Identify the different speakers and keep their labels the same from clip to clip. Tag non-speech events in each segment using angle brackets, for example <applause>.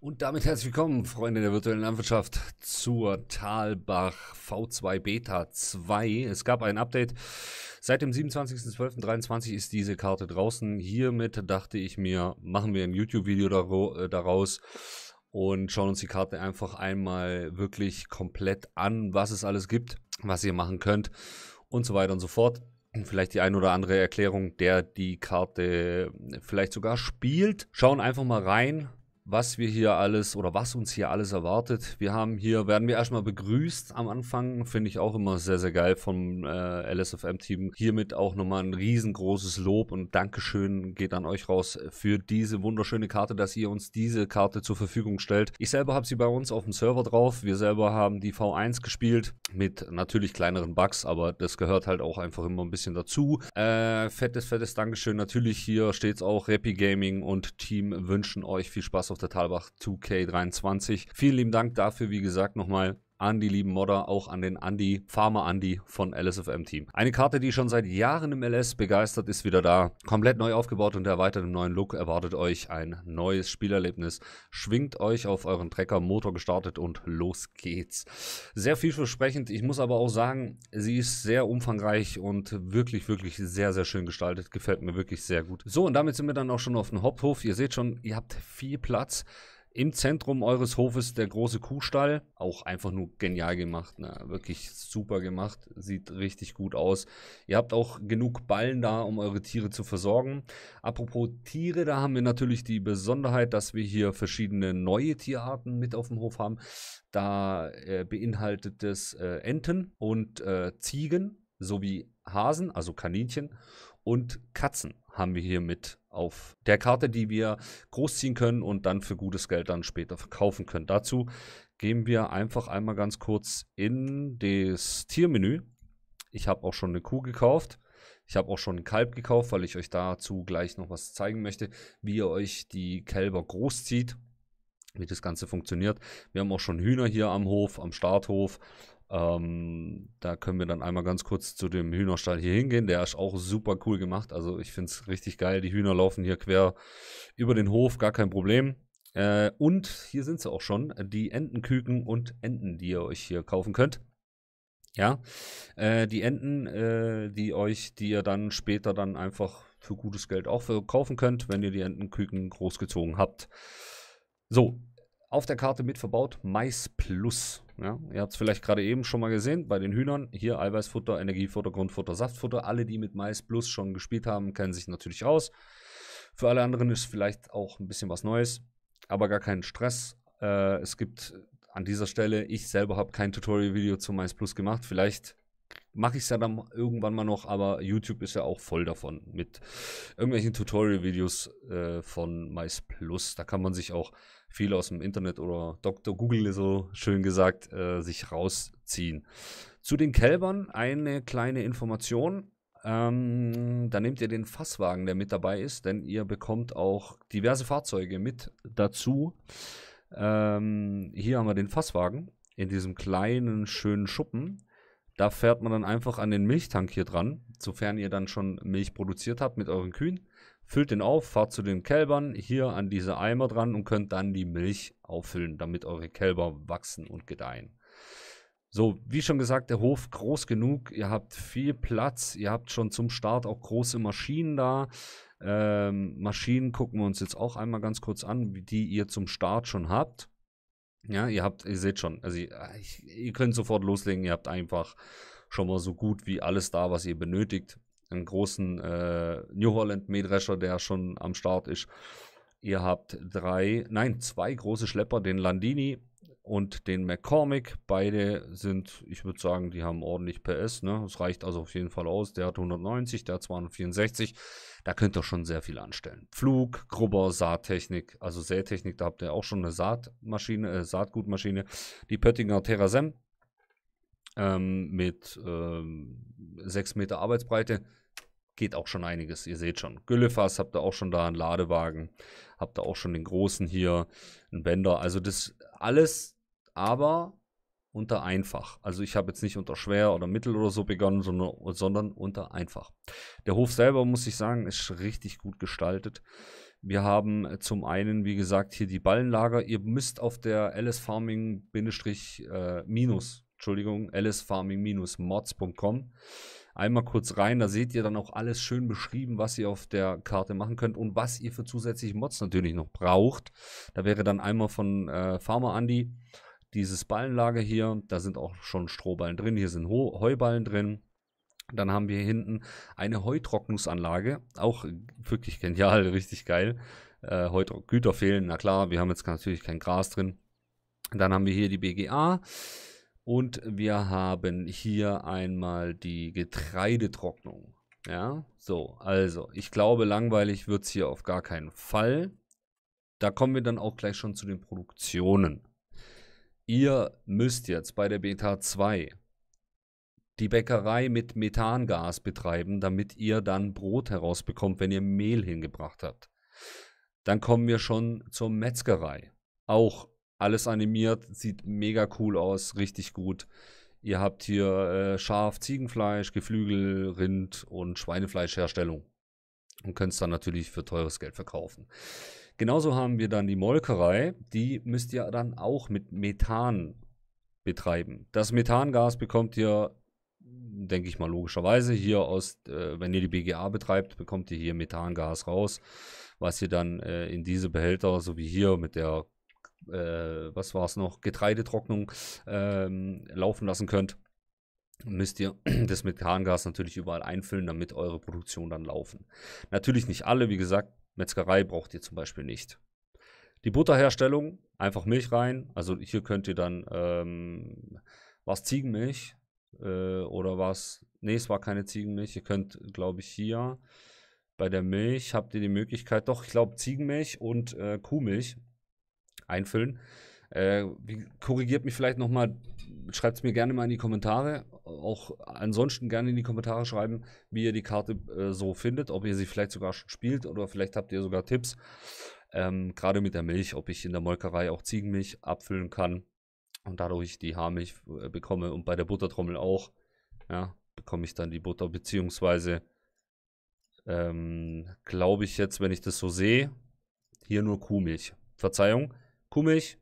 Speaker 1: Und damit herzlich willkommen, Freunde der virtuellen Landwirtschaft, zur Talbach V2 Beta 2. Es gab ein Update. Seit dem 27.12.23 ist diese Karte draußen. Hiermit dachte ich mir, machen wir ein YouTube-Video äh, daraus und schauen uns die Karte einfach einmal wirklich komplett an, was es alles gibt, was ihr machen könnt und so weiter und so fort. Vielleicht die ein oder andere Erklärung, der die Karte äh, vielleicht sogar spielt. Schauen einfach mal rein was wir hier alles oder was uns hier alles erwartet. Wir haben hier, werden wir erstmal begrüßt am Anfang, finde ich auch immer sehr, sehr geil vom äh, LSFM-Team. Hiermit auch nochmal ein riesengroßes Lob und Dankeschön geht an euch raus für diese wunderschöne Karte, dass ihr uns diese Karte zur Verfügung stellt. Ich selber habe sie bei uns auf dem Server drauf. Wir selber haben die V1 gespielt mit natürlich kleineren Bugs, aber das gehört halt auch einfach immer ein bisschen dazu. Äh, fettes, fettes Dankeschön. Natürlich hier steht es auch Repi Gaming und Team wünschen euch viel Spaß auf der Talbach 2K23. Vielen lieben Dank dafür, wie gesagt, nochmal an die lieben Modder, auch an den Andy, Farmer Andy von LSFM Team. Eine Karte, die schon seit Jahren im LS begeistert ist, wieder da. Komplett neu aufgebaut und erweitert im neuen Look. Erwartet euch ein neues Spielerlebnis. Schwingt euch auf euren Trecker, Motor gestartet und los geht's. Sehr vielversprechend. Ich muss aber auch sagen, sie ist sehr umfangreich und wirklich, wirklich sehr, sehr schön gestaltet. Gefällt mir wirklich sehr gut. So, und damit sind wir dann auch schon auf dem Haupthof. Ihr seht schon, ihr habt viel Platz. Im Zentrum eures Hofes der große Kuhstall. Auch einfach nur genial gemacht. Ne? Wirklich super gemacht. Sieht richtig gut aus. Ihr habt auch genug Ballen da, um eure Tiere zu versorgen. Apropos Tiere, da haben wir natürlich die Besonderheit, dass wir hier verschiedene neue Tierarten mit auf dem Hof haben. Da äh, beinhaltet es äh, Enten und äh, Ziegen sowie Hasen, also Kaninchen und Katzen haben wir hier mit auf der Karte, die wir großziehen können und dann für gutes Geld dann später verkaufen können. Dazu gehen wir einfach einmal ganz kurz in das Tiermenü. Ich habe auch schon eine Kuh gekauft. Ich habe auch schon ein Kalb gekauft, weil ich euch dazu gleich noch was zeigen möchte, wie ihr euch die Kälber großzieht, wie das Ganze funktioniert. Wir haben auch schon Hühner hier am Hof, am Starthof ähm, da können wir dann einmal ganz kurz zu dem Hühnerstall hier hingehen. Der ist auch super cool gemacht. Also ich finde es richtig geil. Die Hühner laufen hier quer über den Hof, gar kein Problem. Äh, und hier sind sie auch schon, die Entenküken und Enten, die ihr euch hier kaufen könnt. Ja, äh, die Enten, äh, die euch, die ihr dann später dann einfach für gutes Geld auch verkaufen könnt, wenn ihr die Entenküken großgezogen habt. So, auf der Karte mit verbaut Mais Plus. Ja, ihr habt es vielleicht gerade eben schon mal gesehen bei den Hühnern. Hier Eiweißfutter, Energiefutter, Grundfutter, Saftfutter. Alle, die mit Mais Plus schon gespielt haben, kennen sich natürlich aus. Für alle anderen ist vielleicht auch ein bisschen was Neues, aber gar keinen Stress. Äh, es gibt an dieser Stelle, ich selber habe kein Tutorial-Video zu Mais Plus gemacht. Vielleicht mache ich es ja dann irgendwann mal noch, aber YouTube ist ja auch voll davon mit irgendwelchen Tutorial-Videos äh, von Mais Plus. Da kann man sich auch viel aus dem Internet oder Dr. Google so schön gesagt äh, sich rausziehen. Zu den Kälbern eine kleine Information. Ähm, da nehmt ihr den Fasswagen, der mit dabei ist, denn ihr bekommt auch diverse Fahrzeuge mit dazu. Ähm, hier haben wir den Fasswagen in diesem kleinen, schönen Schuppen. Da fährt man dann einfach an den Milchtank hier dran, sofern ihr dann schon Milch produziert habt mit euren Kühen. Füllt den auf, fahrt zu den Kälbern, hier an diese Eimer dran und könnt dann die Milch auffüllen, damit eure Kälber wachsen und gedeihen. So, wie schon gesagt, der Hof groß genug, ihr habt viel Platz, ihr habt schon zum Start auch große Maschinen da. Ähm, Maschinen gucken wir uns jetzt auch einmal ganz kurz an, die ihr zum Start schon habt. Ja, ihr habt, ihr seht schon, also ah, ich, ihr könnt sofort loslegen, ihr habt einfach schon mal so gut wie alles da, was ihr benötigt. Einen großen äh, New Holland Mähdrescher, der schon am Start ist. Ihr habt drei, nein, zwei große Schlepper, den Landini und den McCormick. Beide sind, ich würde sagen, die haben ordentlich PS. Ne? Das reicht also auf jeden Fall aus. Der hat 190, der hat 264 da könnt ihr schon sehr viel anstellen. Flug, Grubber, Saattechnik, also Sätechnik, da habt ihr auch schon eine Saatmaschine, äh, Saatgutmaschine. Die Pöttinger Terrasem ähm, mit ähm, 6 Meter Arbeitsbreite geht auch schon einiges. Ihr seht schon, Güllefass habt ihr auch schon da, einen Ladewagen, habt ihr auch schon den großen hier, einen Bänder. Also das alles, aber unter einfach. Also ich habe jetzt nicht unter schwer oder mittel oder so begonnen, sondern, sondern unter einfach. Der Hof selber, muss ich sagen, ist richtig gut gestaltet. Wir haben äh, zum einen, wie gesagt, hier die Ballenlager. Ihr müsst auf der LS Farming äh, minus, Entschuldigung, LS Farming minus mods.com einmal kurz rein. Da seht ihr dann auch alles schön beschrieben, was ihr auf der Karte machen könnt und was ihr für zusätzliche Mods natürlich noch braucht. Da wäre dann einmal von äh, Farmer Andy dieses Ballenlager hier. Da sind auch schon Strohballen drin. Hier sind Heuballen drin. Dann haben wir hier hinten eine Heutrocknungsanlage. Auch wirklich genial, <laughs> richtig geil. Äh, Güter fehlen, na klar, wir haben jetzt natürlich kein Gras drin. Dann haben wir hier die BGA. Und wir haben hier einmal die Getreidetrocknung. Ja, so, also, ich glaube, langweilig wird es hier auf gar keinen Fall. Da kommen wir dann auch gleich schon zu den Produktionen ihr müsst jetzt bei der Beta 2 die Bäckerei mit Methangas betreiben, damit ihr dann Brot herausbekommt, wenn ihr Mehl hingebracht habt. Dann kommen wir schon zur Metzgerei. Auch alles animiert, sieht mega cool aus, richtig gut. Ihr habt hier äh, Schaf, Ziegenfleisch, Geflügel, Rind und Schweinefleischherstellung und könnt es dann natürlich für teures Geld verkaufen. Genauso haben wir dann die Molkerei, die müsst ihr dann auch mit Methan betreiben. Das Methangas bekommt ihr, denke ich mal logischerweise, hier aus, äh, wenn ihr die BGA betreibt, bekommt ihr hier Methangas raus, was ihr dann äh, in diese Behälter, so wie hier mit der, äh, was war es noch, Getreidetrocknung ähm, laufen lassen könnt müsst ihr <clears throat> das Methangas natürlich überall einfüllen, damit eure Produktion dann laufen. Natürlich nicht alle, wie gesagt, Metzgerei braucht ihr zum Beispiel nicht. Die Butterherstellung, einfach Milch rein. Also hier könnt ihr dann, ähm, was Ziegenmilch äh, oder was, nee, es war keine Ziegenmilch. Ihr könnt, glaube ich, hier bei der Milch habt ihr die Möglichkeit, doch, ich glaube, Ziegenmilch und äh, Kuhmilch einfüllen. Äh, korrigiert mich vielleicht nochmal, schreibt es mir gerne mal in die Kommentare. Auch ansonsten gerne in die Kommentare schreiben, wie ihr die Karte äh, so findet, ob ihr sie vielleicht sogar schon spielt oder vielleicht habt ihr sogar Tipps. Ähm, Gerade mit der Milch, ob ich in der Molkerei auch Ziegenmilch abfüllen kann und dadurch die Haarmilch äh, bekomme und bei der Buttertrommel auch. Ja, bekomme ich dann die Butter, beziehungsweise ähm, glaube ich jetzt, wenn ich das so sehe, hier nur Kuhmilch. Verzeihung, Kuhmilch,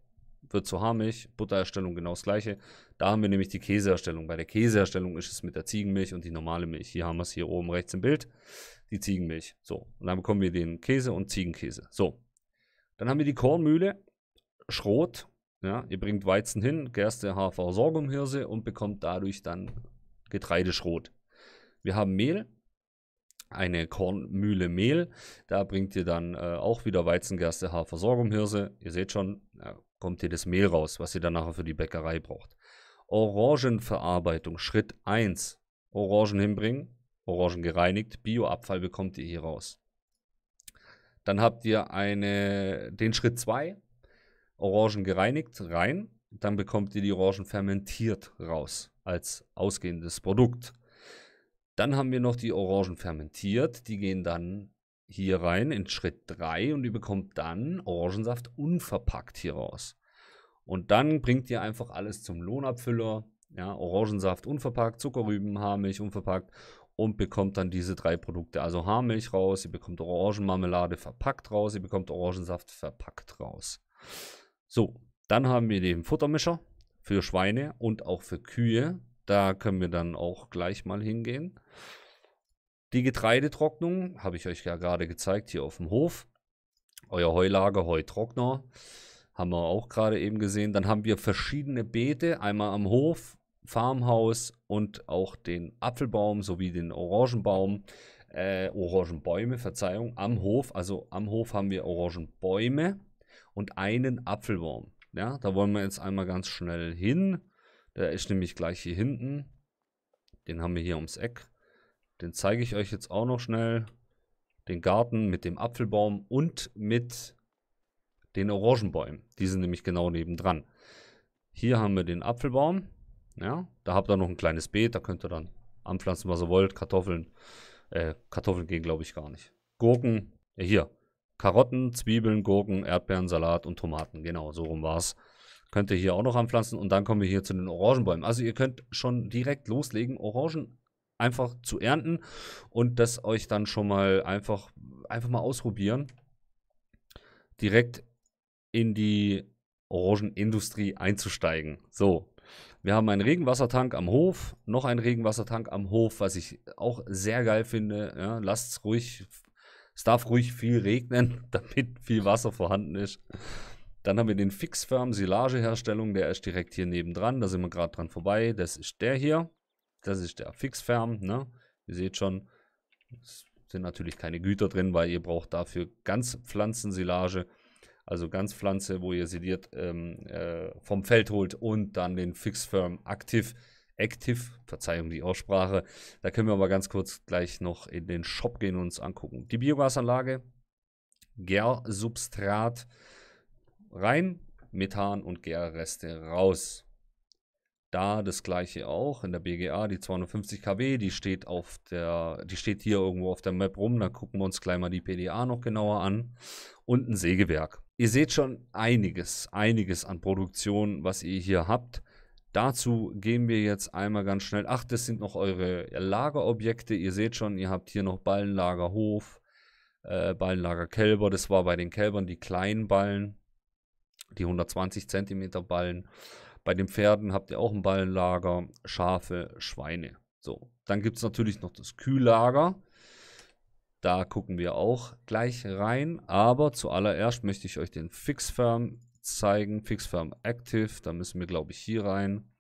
Speaker 1: wird zur Haarmilch, Buttererstellung genau das gleiche. Da haben wir nämlich die Käseerstellung. Bei der Käseerstellung ist es mit der Ziegenmilch und die normale Milch. Hier haben wir es hier oben rechts im Bild, die Ziegenmilch. So, und dann bekommen wir den Käse und Ziegenkäse. So, dann haben wir die Kornmühle, Schrot. Ja, ihr bringt Weizen hin, Gerste, Hafer, Sorghumhirse und bekommt dadurch dann Getreideschrot. Wir haben Mehl, eine Kornmühle Mehl. Da bringt ihr dann äh, auch wieder Weizen, Gerste, Hafer, Sorghum, Ihr seht schon, ja, kommt hier das Mehl raus, was ihr dann nachher für die Bäckerei braucht. Orangenverarbeitung, Schritt 1. Orangen hinbringen, Orangen gereinigt, Bioabfall bekommt ihr hier raus. Dann habt ihr eine, den Schritt 2, Orangen gereinigt, rein. Dann bekommt ihr die Orangen fermentiert raus als ausgehendes Produkt. Dann haben wir noch die Orangen fermentiert, die gehen dann hier rein in Schritt 3 und ihr bekommt dann Orangensaft unverpackt hier raus. Und dann bringt ihr einfach alles zum Lohnabfüller. Ja, Orangensaft unverpackt, Zuckerrüben, Haarmilch unverpackt und bekommt dann diese drei Produkte. Also Haarmilch raus, ihr bekommt Orangenmarmelade verpackt raus, ihr bekommt Orangensaft verpackt raus. So, dann haben wir den Futtermischer für Schweine und auch für Kühe. Da können wir dann auch gleich mal hingehen. Die Getreidetrocknung habe ich euch ja gerade gezeigt hier auf dem Hof. Euer Heulager, Heutrockner haben wir auch gerade eben gesehen. Dann haben wir verschiedene Beete, einmal am Hof, Farmhaus und auch den Apfelbaum sowie den Orangenbaum, äh, Orangenbäume, Verzeihung, am Hof. Also am Hof haben wir Orangenbäume und einen Apfelbaum. Ja, da wollen wir jetzt einmal ganz schnell hin. Der ist nämlich gleich hier hinten. Den haben wir hier ums Eck. Den zeige ich euch jetzt auch noch schnell. Den Garten mit dem Apfelbaum und mit den Orangenbäumen. Die sind nämlich genau nebendran. Hier haben wir den Apfelbaum. Ja, da habt ihr noch ein kleines Beet. Da könnt ihr dann anpflanzen, was ihr wollt. Kartoffeln. Äh, Kartoffeln gehen, glaube ich, gar nicht. Gurken. Äh, hier. Karotten, Zwiebeln, Gurken, Erdbeeren, Salat und Tomaten. Genau, so rum war es. Könnt ihr hier auch noch anpflanzen. Und dann kommen wir hier zu den Orangenbäumen. Also ihr könnt schon direkt loslegen. Orangen einfach zu ernten und das euch dann schon mal einfach, einfach mal ausprobieren. Direkt in die Orangenindustrie einzusteigen. So. Wir haben einen Regenwassertank am Hof, noch einen Regenwassertank am Hof, was ich auch sehr geil finde. Ja, lasst ruhig, es darf ruhig viel regnen, <laughs> damit viel Wasser vorhanden ist. Dann haben wir den Fixfarm Silageherstellung, der ist direkt hier nebendran, da sind wir gerade dran vorbei. Das ist der hier. Das ist der Fixfirm. Ne? Ihr seht schon, es sind natürlich keine Güter drin, weil ihr braucht dafür Ganzpflanzensilage. Also ganz Pflanze, wo ihr sediert ähm, äh, vom Feld holt und dann den Fixfirm aktiv. Active, Verzeihung die Aussprache. Da können wir aber ganz kurz gleich noch in den Shop gehen und uns angucken. Die Biogasanlage, Gärsubstrat rein, Methan und Gärreste raus. Da das gleiche auch in der BGA, die 250 kW, die steht auf der, die steht hier irgendwo auf der Map rum. Da gucken wir uns gleich mal die PDA noch genauer an. Und ein Sägewerk. Ihr seht schon einiges, einiges an Produktion, was ihr hier habt. Dazu gehen wir jetzt einmal ganz schnell. Ach, das sind noch eure Lagerobjekte. Ihr seht schon, ihr habt hier noch Ballenlagerhof, Hof, äh, Ballenlager Das war bei den Kälbern die kleinen Ballen, die 120 cm Ballen. Bei den Pferden habt ihr auch ein Ballenlager, Schafe, Schweine. So, dann gibt es natürlich noch das Kühllager. Da gucken wir auch gleich rein. Aber zuallererst möchte ich euch den Fixfirm zeigen. Fixfirm Active. Da müssen wir, glaube ich, hier rein.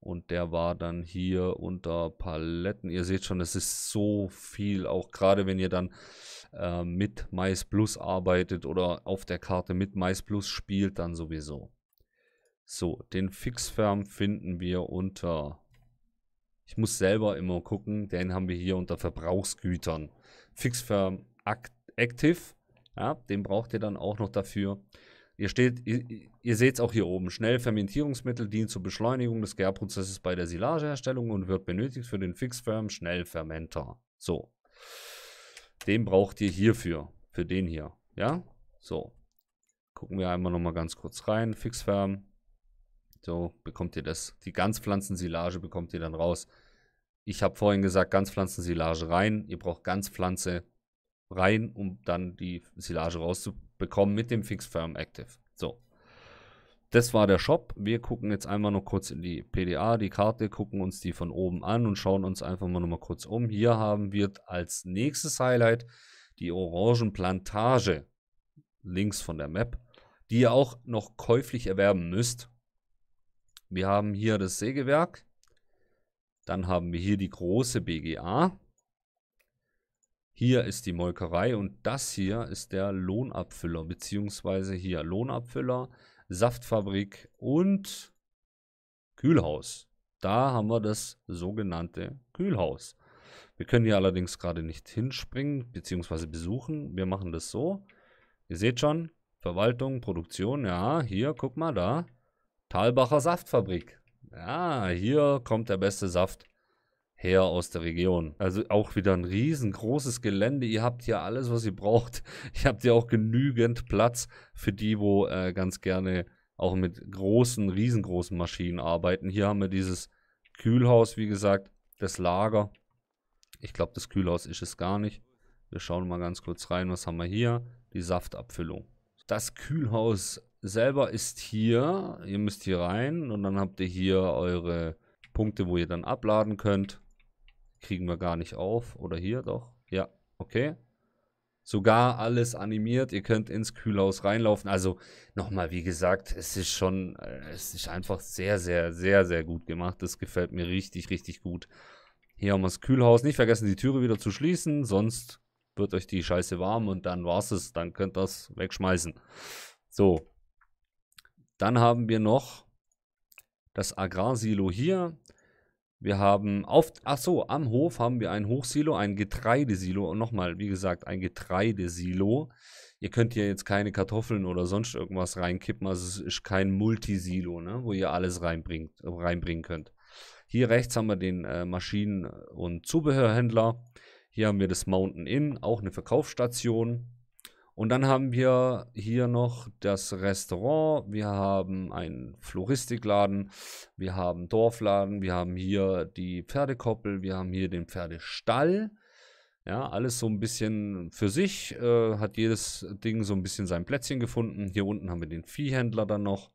Speaker 1: Und der war dann hier unter Paletten. Ihr seht schon, es ist so viel. Auch gerade wenn ihr dann äh, mit Mais Plus arbeitet oder auf der Karte mit Mais Plus spielt, dann sowieso. So, den Fixfirm finden wir unter... Ich muss selber immer gucken, den haben wir hier unter Verbrauchsgütern. Fixfirm Active, ja, den braucht ihr dann auch noch dafür. Ihr, ihr, ihr seht es auch hier oben. Schnell Fermentierungsmittel dient zur Beschleunigung des Gärprozesses bei der Silageherstellung und wird benötigt für den Fixfirm Schnellfermenter. So. Den braucht ihr hierfür. Für den hier. Ja? So. Gucken wir einmal nochmal ganz kurz rein. Fixfirm, so bekommt ihr das. Die Ganzpflanzensilage bekommt ihr dann raus. Ich habe vorhin gesagt, Ganzpflanzensilage rein. Ihr braucht Ganzpflanze rein, um dann die Silage rauszubekommen mit dem Fix Firm Active. So. Das war der Shop. Wir gucken jetzt einmal noch kurz in die PDA, die Karte, gucken uns die von oben an und schauen uns einfach mal nochmal kurz um. Hier haben wir als nächstes Highlight die Orangenplantage links von der Map, die ihr auch noch käuflich erwerben müsst. Wir haben hier das Sägewerk. Dann haben wir hier die große BGA. Hier ist die Molkerei und das hier ist der Lohnabfüller, beziehungsweise hier Lohnabfüller, Saftfabrik und Kühlhaus. Da haben wir das sogenannte Kühlhaus. Wir können hier allerdings gerade nicht hinspringen beziehungsweise besuchen. Wir machen das so. Ihr seht schon, Verwaltung, Produktion, ja, hier, guck mal da. Talbacher Saftfabrik. Ja, hier kommt der beste Saft her aus der Region. Also auch wieder ein riesengroßes Gelände. Ihr habt hier alles, was ihr braucht. <laughs> Ihr habt hier auch genügend Platz für die, wo äh, ganz gerne auch mit großen, riesengroßen Maschinen arbeiten. Hier haben wir dieses Kühlhaus, wie gesagt, das Lager. Ich glaube, das Kühlhaus ist es gar nicht. Wir schauen mal ganz kurz rein, was haben wir hier? Die Saftabfüllung. Das Kühlhaus selber ist hier. Ihr müsst hier rein und dann habt ihr hier eure Punkte, wo ihr dann abladen könnt. Kriegen wir gar nicht auf. Oder hier doch. Ja, okay. Sogar alles animiert. Ihr könnt ins Kühlhaus reinlaufen. Also nochmal, wie gesagt, es ist schon, äh, es ist einfach sehr, sehr, sehr, sehr gut gemacht. Das gefällt mir richtig, richtig gut. Hier haben wir das Kühlhaus. Nicht vergessen, die Türe wieder zu schließen. Sonst wird euch die Scheiße warm und dann war's es. Dann könnt ihr das wegschmeißen. So, dann haben wir noch das Agrarsilo hier. Wir haben auf, ach so, am Hof haben wir ein Hochsilo, ein Getreidesilo und nochmal, wie gesagt, ein Getreidesilo. Ihr könnt hier jetzt keine Kartoffeln oder sonst irgendwas reinkippen, also es ist kein Multisilo, ne, wo ihr alles reinbringt, reinbringen könnt. Hier rechts haben wir den äh, Maschinen- und Zubehörhändler. Hier haben wir das Mountain Inn, auch eine Verkaufsstation. Und dann haben wir hier noch das Restaurant, wir haben einen Floristikladen, wir haben Dorfladen, wir haben hier die Pferdekoppel, wir haben hier den Pferdestall. Ja, alles so ein bisschen für sich, äh, hat jedes Ding so ein bisschen sein Plätzchen gefunden. Hier unten haben wir den Viehhändler dann noch.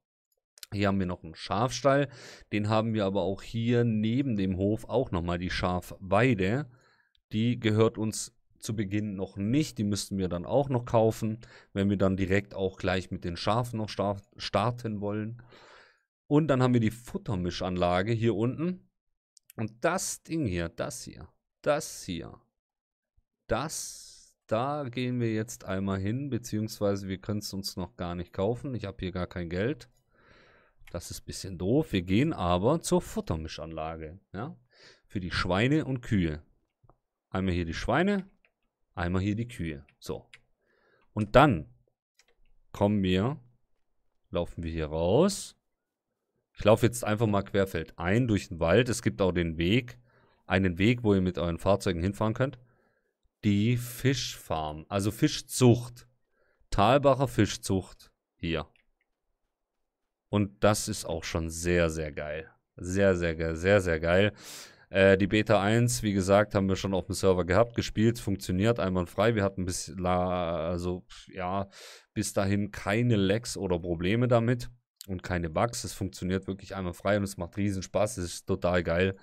Speaker 1: Hier haben wir noch einen Schafstall, den haben wir aber auch hier neben dem Hof auch nochmal die Schafweide. Die gehört uns zu Beginn noch nicht. Die müssten wir dann auch noch kaufen, wenn wir dann direkt auch gleich mit den Schafen noch starten wollen. Und dann haben wir die Futtermischanlage hier unten. Und das Ding hier, das hier, das hier, das, da gehen wir jetzt einmal hin, beziehungsweise wir können es uns noch gar nicht kaufen. Ich habe hier gar kein Geld. Das ist ein bisschen doof. Wir gehen aber zur Futtermischanlage, ja, für die Schweine und Kühe. Einmal hier die Schweine, einmal hier die Kühe. So. Und dann kommen wir, laufen wir hier raus. Ich laufe jetzt einfach mal querfeld ein durch den Wald. Es gibt auch den Weg, einen Weg, wo ihr mit euren Fahrzeugen hinfahren könnt. Die Fischfarm, also Fischzucht. Talbacher Fischzucht hier. Und das ist auch schon sehr, sehr geil. Sehr, sehr geil, sehr, sehr geil. Äh, die Beta 1, wie gesagt, haben wir schon auf dem Server gehabt, gespielt, funktioniert einwandfrei. Wir hatten bis, also, ja, bis dahin keine Lags oder Probleme damit und keine Bugs. Es funktioniert wirklich einwandfrei und es macht riesen Spaß. Es ist total geil.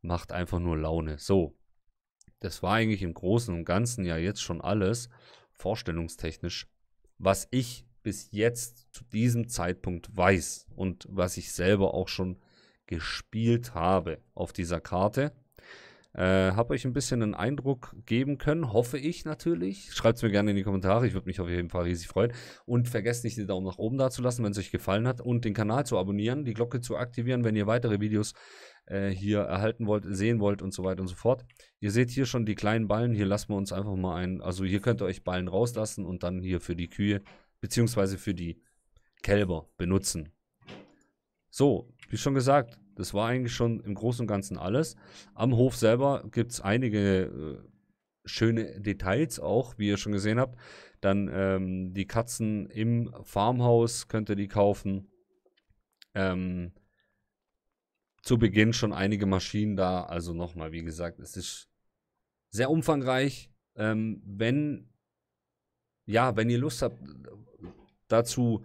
Speaker 1: Macht einfach nur Laune. So, das war eigentlich im Großen und Ganzen ja jetzt schon alles vorstellungstechnisch, was ich bis jetzt zu diesem Zeitpunkt weiß und was ich selber auch schon gespielt habe auf dieser Karte. Äh, habe euch ein bisschen einen Eindruck geben können, hoffe ich natürlich. Schreibt es mir gerne in die Kommentare, ich würde mich auf jeden Fall riesig freuen. Und vergesst nicht, den Daumen nach oben da zu lassen, wenn es euch gefallen hat. Und den Kanal zu abonnieren, die Glocke zu aktivieren, wenn ihr weitere Videos äh, hier erhalten wollt, sehen wollt und so weiter und so fort. Ihr seht hier schon die kleinen Ballen, hier lassen wir uns einfach mal ein, also hier könnt ihr euch Ballen rauslassen und dann hier für die Kühe, bzw. für die Kälber benutzen. So, wie schon gesagt, das war eigentlich schon im Großen und Ganzen alles. Am Hof selber gibt es einige äh, schöne Details auch, wie ihr schon gesehen habt. Dann ähm, die Katzen im Farmhaus könnt ihr die kaufen. Ähm, zu Beginn schon einige Maschinen da. Also nochmal, wie gesagt, es ist sehr umfangreich. Ähm, wenn, ja, wenn ihr Lust habt, äh, dazu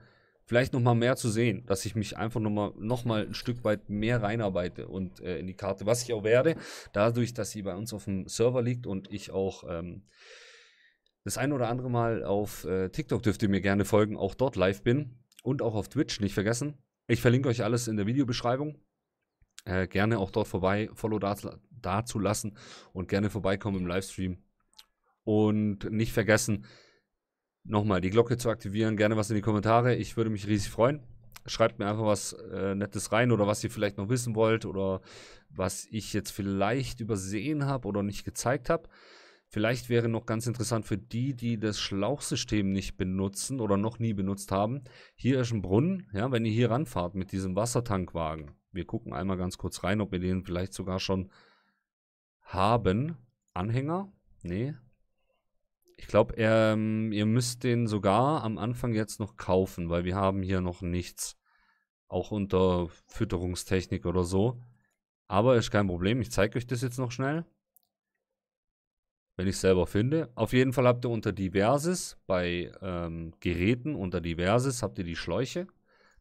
Speaker 1: vielleicht nochmal mehr zu sehen, dass ich mich einfach nochmal noch mal ein Stück weit mehr reinarbeite und äh, in die Karte, was ich auch werde, dadurch, dass sie bei uns auf dem Server liegt und ich auch ähm, das ein oder andere Mal auf äh, TikTok dürft ihr mir gerne folgen, auch dort live bin und auch auf Twitch, nicht vergessen. Ich verlinke euch alles in der Videobeschreibung. Äh, gerne auch dort vorbei, Follow dazu, dazu lassen und gerne vorbeikommen im Livestream. Und nicht vergessen, nochmal die Glocke zu aktivieren. Gerne was in die Kommentare. Ich würde mich riesig freuen. Schreibt mir einfach was äh, Nettes rein oder was ihr vielleicht noch wissen wollt oder was ich jetzt vielleicht übersehen habe oder nicht gezeigt habe. Vielleicht wäre noch ganz interessant für die, die das Schlauchsystem nicht benutzen oder noch nie benutzt haben. Hier ist ein Brunnen, ja, wenn ihr hier ranfahrt mit diesem Wassertankwagen. Wir gucken einmal ganz kurz rein, ob wir den vielleicht sogar schon haben. Anhänger? Nee, ich glaube, ähm, ihr müsst den sogar am Anfang jetzt noch kaufen, weil wir haben hier noch nichts. Auch unter Fütterungstechnik oder so. Aber ist kein Problem. Ich zeige euch das jetzt noch schnell. Wenn ich es selber finde. Auf jeden Fall habt ihr unter Diverses, bei ähm, Geräten unter Diverses, habt ihr die Schläuche.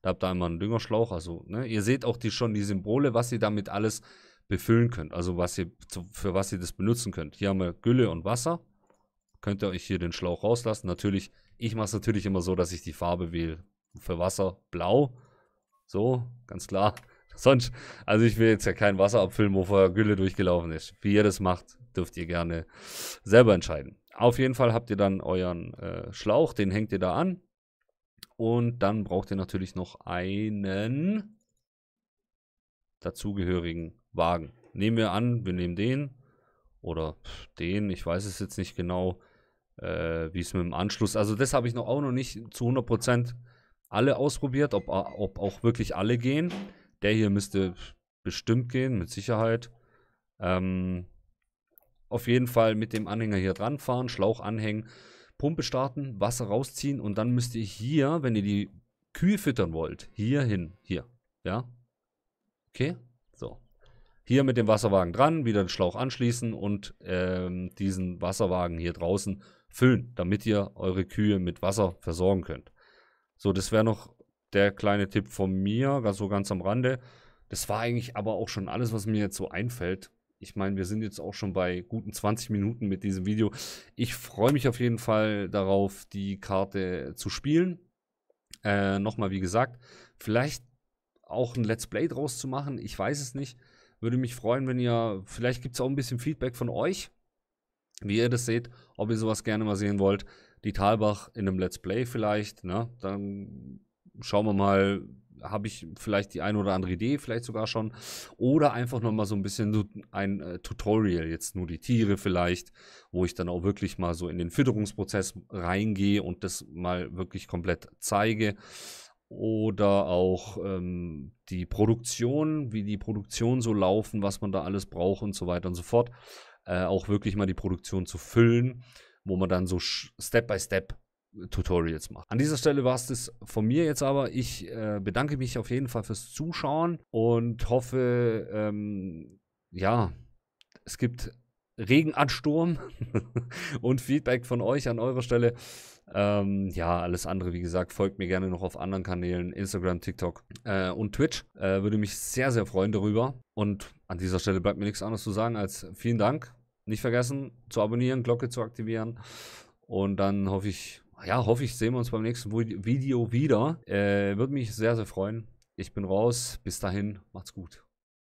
Speaker 1: Da habt ihr einmal einen Düngerschlauch. Also, ne? Ihr seht auch die, schon die Symbole, was ihr damit alles befüllen könnt. Also, was ihr, für was ihr das benutzen könnt. Hier haben wir Gülle und Wasser könnt ihr euch hier den Schlauch rauslassen. Natürlich, ich mache es natürlich immer so, dass ich die Farbe wähle. Für Wasser blau. So, ganz klar. <laughs> Sonst, also ich will jetzt ja kein Wasser abfüllen, wo vorher Gülle durchgelaufen ist. Wie ihr das macht, dürft ihr gerne selber entscheiden. Auf jeden Fall habt ihr dann euren äh, Schlauch, den hängt ihr da an. Und dann braucht ihr natürlich noch einen dazugehörigen Wagen. Nehmen wir an, wir nehmen den oder den, ich weiß es jetzt nicht genau äh, wie es mit dem Anschluss. Also das habe ich noch auch noch nicht zu 100% alle ausprobiert, ob, ob auch wirklich alle gehen. Der hier müsste bestimmt gehen, mit Sicherheit. Ähm, auf jeden Fall mit dem Anhänger hier dran fahren, Schlauch anhängen, Pumpe starten, Wasser rausziehen und dann müsst ihr hier, wenn ihr die Kühe füttern wollt, hier hin, hier, ja. Okay, so. Hier mit dem Wasserwagen dran, wieder den Schlauch anschließen und ähm, diesen Wasserwagen hier draußen füllen, damit ihr eure Kühe mit Wasser versorgen könnt. So, das wäre noch der kleine Tipp von mir, so ganz am Rande. Das war eigentlich aber auch schon alles, was mir jetzt so einfällt. Ich meine, wir sind jetzt auch schon bei guten 20 Minuten mit diesem Video. Ich freue mich auf jeden Fall darauf, die Karte zu spielen. Äh, Nochmal, wie gesagt, vielleicht auch ein Let's Play draus zu machen. Ich weiß es nicht. Würde mich freuen, wenn ihr, vielleicht gibt es auch ein bisschen Feedback von euch, wie ihr das seht ob ihr sowas gerne mal sehen wollt. Die Talbach in einem Let's Play vielleicht, ne? Dann schauen wir mal, habe ich vielleicht die eine oder andere Idee, vielleicht sogar schon. Oder einfach nochmal so ein bisschen ein äh, Tutorial, jetzt nur die Tiere vielleicht, wo ich dann auch wirklich mal so in den Fütterungsprozess reingehe und das mal wirklich komplett zeige. Oder auch ähm, die Produktion, wie die Produktion so laufen, was man da alles braucht und so weiter und so fort äh, auch wirklich mal die Produktion zu füllen, wo man dann so Step-by-Step Tutorials macht. An dieser Stelle war es das von mir jetzt aber. Ich äh, bedanke mich auf jeden Fall fürs Zuschauen und hoffe, ähm, ja, es gibt Regenansturm <laughs> und Feedback von euch an eurer Stelle. Ähm, ja, alles andere, wie gesagt, folgt mir gerne noch auf anderen Kanälen, Instagram, TikTok äh, und Twitch. Äh, würde mich sehr, sehr freuen darüber. Und an dieser Stelle bleibt mir nichts anderes zu sagen als vielen Dank nicht vergessen zu abonnieren, Glocke zu aktivieren. Und dann hoffe ich, ja, hoffe ich, sehen wir uns beim nächsten Video wieder. Äh, Würde mich sehr, sehr freuen. Ich bin raus. Bis dahin, macht's gut.